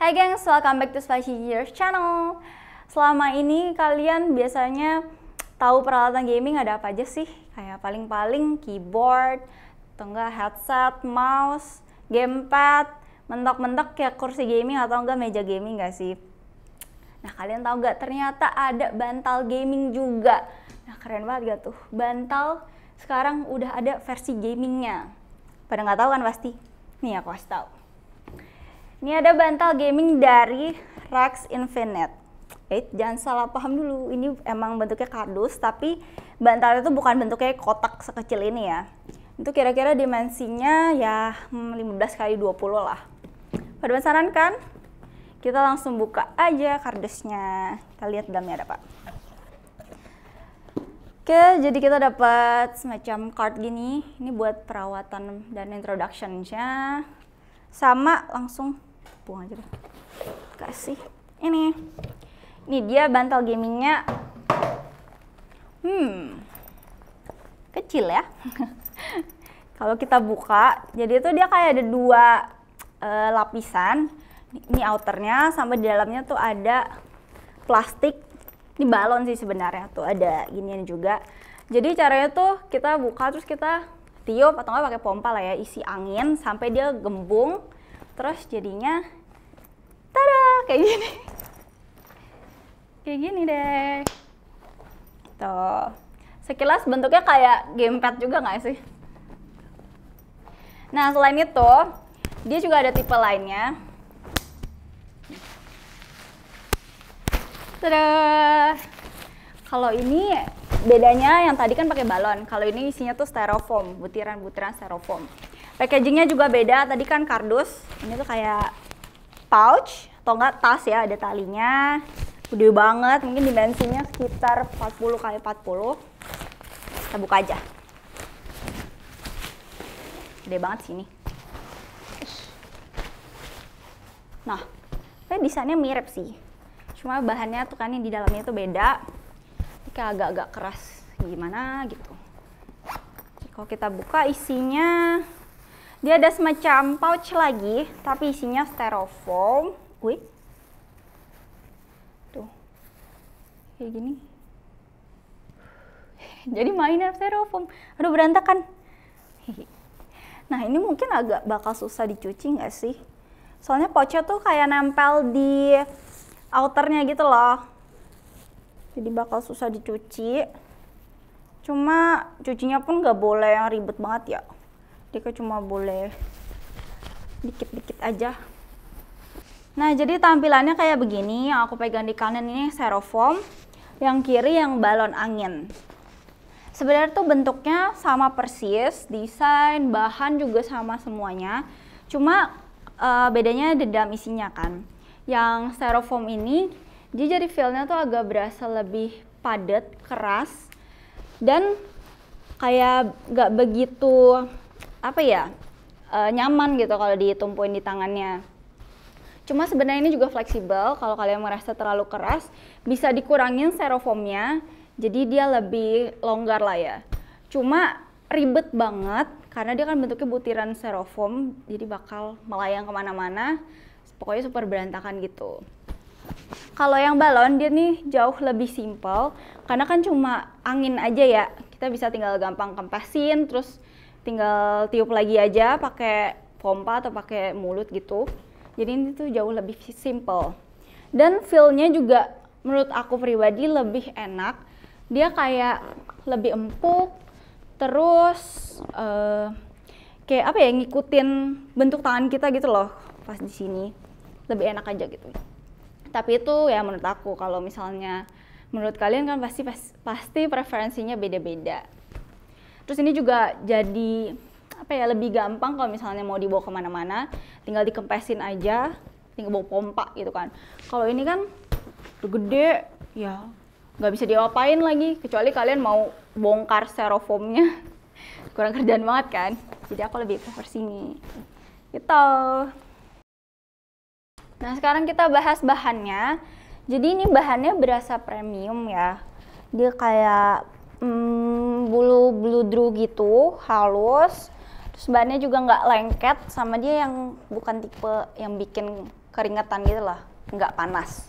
Hai gengs, welcome back to Spicy Gears channel. Selama ini kalian biasanya tahu peralatan gaming ada apa aja sih? Kayak paling-paling keyboard, atau enggak headset, mouse, gamepad, mentok-mentok kayak kursi gaming atau enggak meja gaming gak sih? Nah kalian tahu enggak? ternyata ada bantal gaming juga. Nah keren banget gak tuh? Bantal sekarang udah ada versi gamingnya. Pada nggak tahu kan pasti? Nih aku kasih tahu. Ini ada bantal gaming dari Rax Infinite. Eh, jangan salah paham dulu, ini emang bentuknya kardus, tapi bantal itu bukan bentuknya kotak sekecil ini ya. Itu kira-kira dimensinya ya 15 hmm, kali 20 lah. Pada kan? kita langsung buka aja kardusnya. Kita lihat dalamnya ada apa. Oke, jadi kita dapat semacam card gini. Ini buat perawatan dan introduction-nya. Sama langsung buang aja deh kasih ini ini dia bantal gamingnya hmm kecil ya kalau kita buka jadi itu dia kayak ada dua e, lapisan ini outernya sampai di dalamnya tuh ada plastik ini balon sih sebenarnya tuh ada ginian juga jadi caranya tuh kita buka terus kita tiup atau nggak pakai pompa lah ya isi angin sampai dia gembung terus jadinya tada kayak gini kayak gini deh tuh sekilas bentuknya kayak gamepad juga nggak sih nah selain itu dia juga ada tipe lainnya tada kalau ini bedanya yang tadi kan pakai balon kalau ini isinya tuh styrofoam butiran-butiran styrofoam Packagingnya juga beda. Tadi kan kardus. Ini tuh kayak pouch atau enggak tas ya. Ada talinya. Gede banget. Mungkin dimensinya sekitar 40 kali 40. Kita buka aja. Gede banget sini. Nah, tapi desainnya mirip sih. Cuma bahannya tuh kan yang di dalamnya tuh beda. Ini kayak agak-agak keras gimana gitu. Kalau kita buka isinya dia ada semacam pouch lagi, tapi isinya styrofoam. Wih. Tuh. Kayak gini. Jadi mainan styrofoam. Aduh berantakan. Nah, ini mungkin agak bakal susah dicuci nggak sih? Soalnya pouchnya tuh kayak nempel di outernya gitu loh. Jadi bakal susah dicuci. Cuma cucinya pun nggak boleh yang ribet banget ya jadi cuma boleh dikit-dikit aja nah jadi tampilannya kayak begini yang aku pegang di kanan ini styrofoam yang kiri yang balon angin sebenarnya tuh bentuknya sama persis desain bahan juga sama semuanya cuma uh, bedanya dalam isinya kan yang styrofoam ini dia jadi feelnya tuh agak berasa lebih padat keras dan kayak gak begitu apa ya uh, nyaman gitu kalau ditumpuin di tangannya. Cuma sebenarnya ini juga fleksibel. Kalau kalian merasa terlalu keras, bisa dikurangin serofomnya. Jadi dia lebih longgar lah ya. Cuma ribet banget karena dia kan bentuknya butiran serofom. jadi bakal melayang kemana-mana. Pokoknya super berantakan gitu. Kalau yang balon dia nih jauh lebih simpel. karena kan cuma angin aja ya. Kita bisa tinggal gampang kempesin terus tinggal tiup lagi aja pakai pompa atau pakai mulut gitu. Jadi ini tuh jauh lebih simple. Dan feel-nya juga menurut aku pribadi lebih enak. Dia kayak lebih empuk, terus uh, kayak apa ya ngikutin bentuk tangan kita gitu loh pas di sini lebih enak aja gitu tapi itu ya menurut aku kalau misalnya menurut kalian kan pasti pasti preferensinya beda-beda Terus ini juga jadi apa ya lebih gampang kalau misalnya mau dibawa kemana-mana, tinggal dikempesin aja, tinggal bawa pompa gitu kan. Kalau ini kan udah gede, ya nggak bisa diapain lagi kecuali kalian mau bongkar styrofoamnya kurang kerjaan banget kan jadi aku lebih prefer sini gitu nah sekarang kita bahas bahannya jadi ini bahannya berasa premium ya dia kayak hmm, bulu bludru gitu halus terus bahannya juga nggak lengket sama dia yang bukan tipe yang bikin keringetan gitu lah nggak panas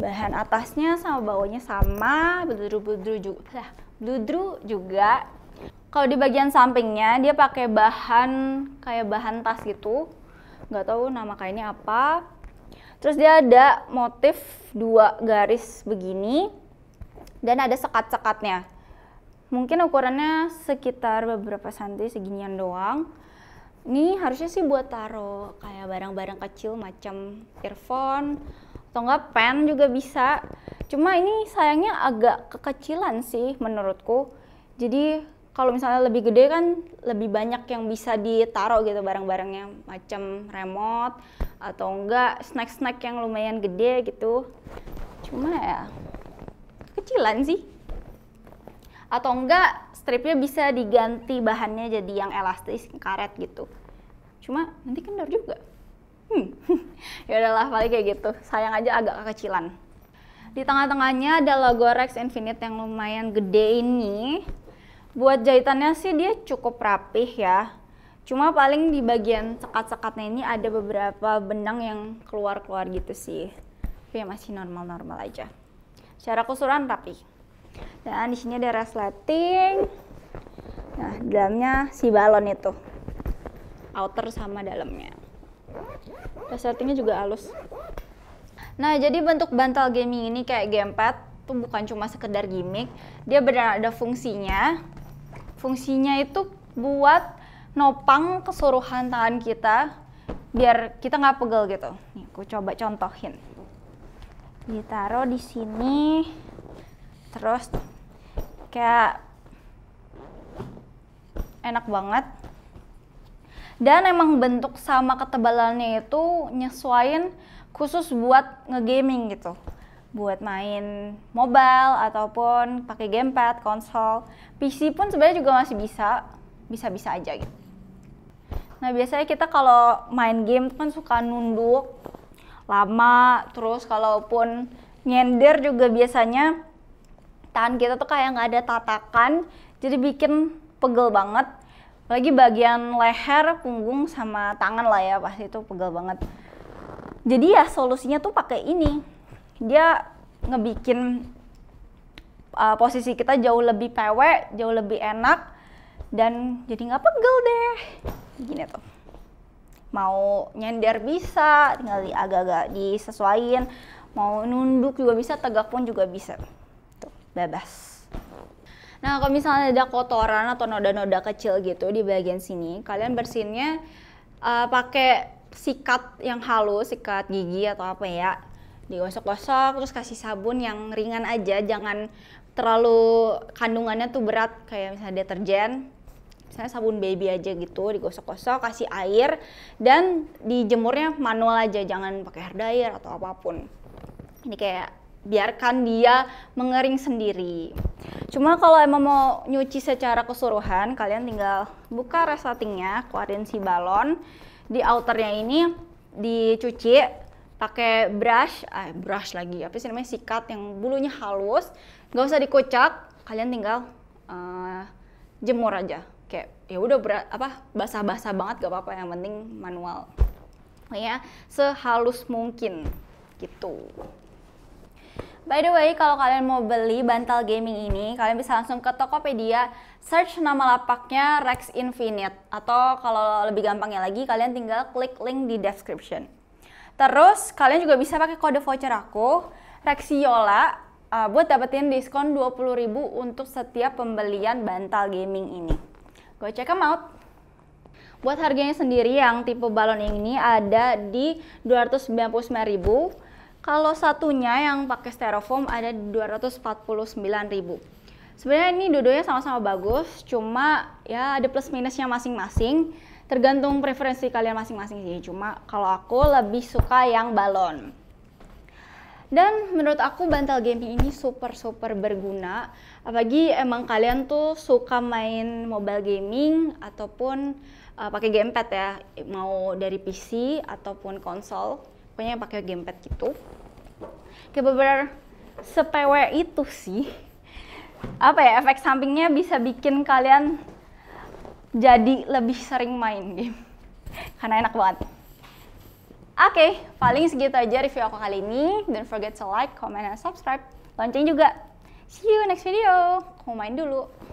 bahan atasnya sama bawahnya sama bludru bludru juga nah, bludru juga kalau di bagian sampingnya dia pakai bahan kayak bahan tas gitu nggak tahu nama kainnya apa terus dia ada motif dua garis begini dan ada sekat-sekatnya. Mungkin ukurannya sekitar beberapa senti seginian doang. Ini harusnya sih buat taruh kayak barang-barang kecil macam earphone atau enggak pen juga bisa. Cuma ini sayangnya agak kekecilan sih menurutku. Jadi kalau misalnya lebih gede kan lebih banyak yang bisa ditaruh gitu barang-barangnya macam remote atau enggak snack-snack yang lumayan gede gitu cuma ya kecilan sih atau enggak stripnya bisa diganti bahannya jadi yang elastis karet gitu cuma nanti kendor juga hmm ya udahlah paling kayak gitu sayang aja agak kekecilan di tengah-tengahnya ada logo Rex Infinite yang lumayan gede ini buat jahitannya sih dia cukup rapih ya cuma paling di bagian sekat-sekatnya ini ada beberapa benang yang keluar-keluar gitu sih tapi ya masih normal-normal aja Cara kusuran rapi. Dan di sini ada resleting. Nah, di dalamnya si balon itu. Outer sama dalamnya. Resletingnya juga halus. Nah, jadi bentuk bantal gaming ini kayak gamepad tuh bukan cuma sekedar gimmick, dia benar ada fungsinya. Fungsinya itu buat nopang kesuruhan tangan kita biar kita nggak pegel gitu. Nih, aku coba contohin ditaruh di sini terus kayak enak banget dan emang bentuk sama ketebalannya itu nyesuain khusus buat ngegaming gitu buat main mobile ataupun pakai gamepad konsol PC pun sebenarnya juga masih bisa bisa-bisa aja gitu nah biasanya kita kalau main game kan suka nunduk lama terus kalaupun nyender juga biasanya tangan kita tuh kayak nggak ada tatakan jadi bikin pegel banget lagi bagian leher punggung sama tangan lah ya pasti itu pegel banget jadi ya solusinya tuh pakai ini dia ngebikin uh, posisi kita jauh lebih pewek jauh lebih enak dan jadi nggak pegel deh gini tuh mau nyender bisa tinggal di agak-agak disesuaikan mau nunduk juga bisa tegak pun juga bisa tuh bebas nah kalau misalnya ada kotoran atau noda-noda kecil gitu di bagian sini kalian bersihinnya uh, eh, pakai sikat yang halus sikat gigi atau apa ya digosok-gosok terus kasih sabun yang ringan aja jangan terlalu kandungannya tuh berat kayak misalnya deterjen misalnya sabun baby aja gitu digosok-gosok kasih air dan dijemurnya manual aja jangan pakai hair dryer atau apapun ini kayak biarkan dia mengering sendiri cuma kalau emang mau nyuci secara keseluruhan kalian tinggal buka resletingnya keluarin si balon di outernya ini dicuci pakai brush, eh, brush lagi apa sih namanya sikat yang bulunya halus, nggak usah dikocak, kalian tinggal uh, jemur aja kayak ya udah apa basah-basah banget gak apa-apa yang penting manual ya sehalus mungkin gitu By the way, kalau kalian mau beli bantal gaming ini, kalian bisa langsung ke Tokopedia, search nama lapaknya Rex Infinite. Atau kalau lebih gampangnya lagi, kalian tinggal klik link di description. Terus, kalian juga bisa pakai kode voucher aku, Rexiola, uh, buat dapetin diskon 20.000 untuk setiap pembelian bantal gaming ini. Go check them out. Buat harganya sendiri yang tipe balon ini ada di 299.000. Kalau satunya yang pakai styrofoam ada di 249.000. Sebenarnya ini dua sama-sama bagus, cuma ya ada plus minusnya masing-masing. Tergantung preferensi kalian masing-masing sih. Cuma kalau aku lebih suka yang balon. Dan menurut aku bantal gaming ini super super berguna. Apalagi emang kalian tuh suka main mobile gaming ataupun uh, pakai gamepad ya, mau dari PC ataupun konsol, pokoknya pakai gamepad gitu. Kayak beberapa sepewe itu sih. Apa ya efek sampingnya bisa bikin kalian jadi lebih sering main game. Karena enak banget. Oke, okay, paling segitu aja review aku kali ini. Don't forget to like, comment, and subscribe. Lonceng juga. See you next video. Aku main dulu.